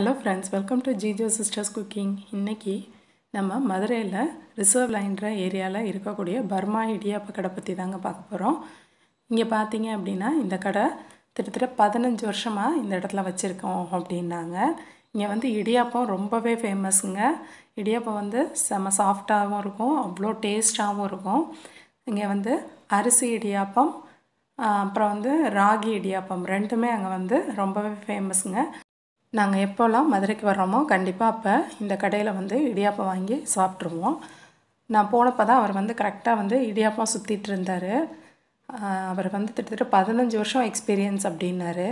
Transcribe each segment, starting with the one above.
hello friends welcome to Jijo sisters cooking இன்றைக்கி நம்ம மதுரையில் ரிசர்வ் லைன்ற ஏரியாவில் இருக்கக்கூடிய பர்மா இடியாப்ப கடை பற்றி தாங்க பார்க்க போகிறோம் இங்கே பார்த்தீங்க அப்படின்னா இந்த கடை கிட்டத்தட்ட பதினஞ்சு வருஷமாக இந்த இடத்துல வச்சுருக்கோம் அப்படின்னாங்க இங்கே வந்து இடியாப்பம் ரொம்பவே ஃபேமஸுங்க இடியாப்பம் வந்து செம சாஃப்டாகவும் இருக்கும் அவ்வளோ டேஸ்ட்டாகவும் இருக்கும் இங்கே வந்து அரிசி இடியாப்பம் அப்புறம் வந்து ராகி இடியாப்பம் ரெண்டுமே அங்கே வந்து ரொம்பவே ஃபேமஸுங்க நாங்கள் எப்போல்லாம் மதுரைக்கு வர்றோமோ கண்டிப்பாக அப்போ இந்த கடையில் வந்து இடியாப்பம் வாங்கி சாப்பிட்ருவோம் நான் போனப்போ தான் அவர் வந்து கரெக்டாக வந்து இடியாப்பம் சுற்றிட்டு இருந்தார் அவர் வந்து கிட்டத்தட்ட பதினஞ்சு வருஷம் எக்ஸ்பீரியன்ஸ் அப்படின்னாரு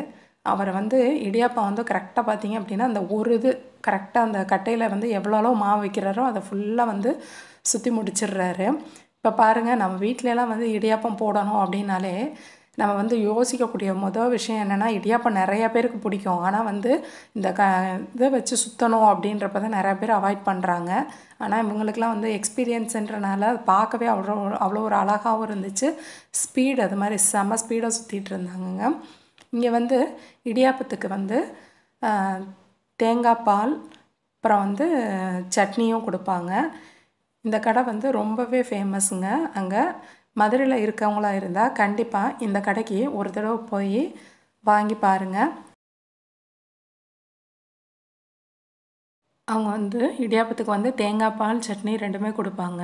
அவரை வந்து இடியாப்பம் வந்து கரெக்டாக பார்த்தீங்க அப்படின்னா அந்த ஒரு இது கரெக்டாக அந்த கட்டையில் வந்து எவ்வளோ மாவு வைக்கிறாரோ அதை ஃபுல்லாக வந்து சுற்றி முடிச்சிடுறாரு இப்போ பாருங்கள் நம்ம வீட்டிலலாம் வந்து இடியாப்பம் போடணும் அப்படின்னாலே நம்ம வந்து யோசிக்கக்கூடிய மொதல் விஷயம் என்னென்னா இடியாப்பம் நிறைய பேருக்கு பிடிக்கும் ஆனால் வந்து இந்த க இதை வச்சு சுற்றணும் அப்படின்றப்ப தான் நிறையா பேர் அவாய்ட் பண்ணுறாங்க ஆனால் இவங்களுக்குலாம் வந்து எக்ஸ்பீரியன்ஸுன்றனால அது பார்க்கவே அவ்வளோ அவ்வளோ ஒரு அழகாகவும் இருந்துச்சு ஸ்பீடு அது மாதிரி செம்ம ஸ்பீடாக சுற்றிட்டு இருந்தாங்கங்க இங்கே வந்து இடியாப்பத்துக்கு வந்து தேங்காய் பால் அப்புறம் வந்து சட்னியும் கொடுப்பாங்க இந்த கடை வந்து ரொம்பவே ஃபேமஸுங்க அங்கே மதுரையில் இருக்கவங்களா இருந்தால் கண்டிப்பாக இந்த கடைக்கு ஒரு தடவை போய் வாங்கி பாருங்கள் அவங்க வந்து இடியாப்பத்துக்கு வந்து தேங்காய் பால் சட்னி ரெண்டுமே கொடுப்பாங்க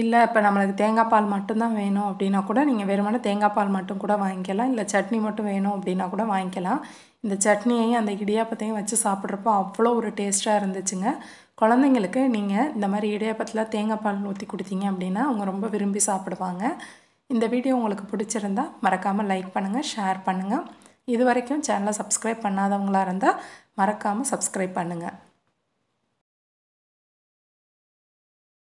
இல்லை இப்போ நம்மளுக்கு தேங்காய் பால் மட்டும்தான் வேணும் அப்படின்னா கூட நீங்கள் வெறுமனே தேங்காய் பால் மட்டும் கூட வாங்கிக்கலாம் இல்லை சட்னி மட்டும் வேணும் அப்படின்னா கூட வாங்கிக்கலாம் இந்த சட்னியையும் அந்த இடியாப்பத்தையும் வச்சு சாப்பிட்றப்போ அவ்வளோ ஒரு டேஸ்ட்டாக இருந்துச்சுங்க குழந்தைங்களுக்கு நீங்கள் இந்த மாதிரி இடியாப்பத்தில் தேங்காய் பால் ஊற்றி கொடுத்தீங்க அப்படின்னா அவங்க ரொம்ப விரும்பி சாப்பிடுவாங்க இந்த வீடியோ உங்களுக்கு பிடிச்சிருந்தா மறக்காமல் லைக் பண்ணுங்கள் ஷேர் பண்ணுங்கள் இது வரைக்கும் சேனலை சப்ஸ்கிரைப் பண்ணாதவங்களாக இருந்தால் மறக்காமல் சப்ஸ்கிரைப் பண்ணுங்கள்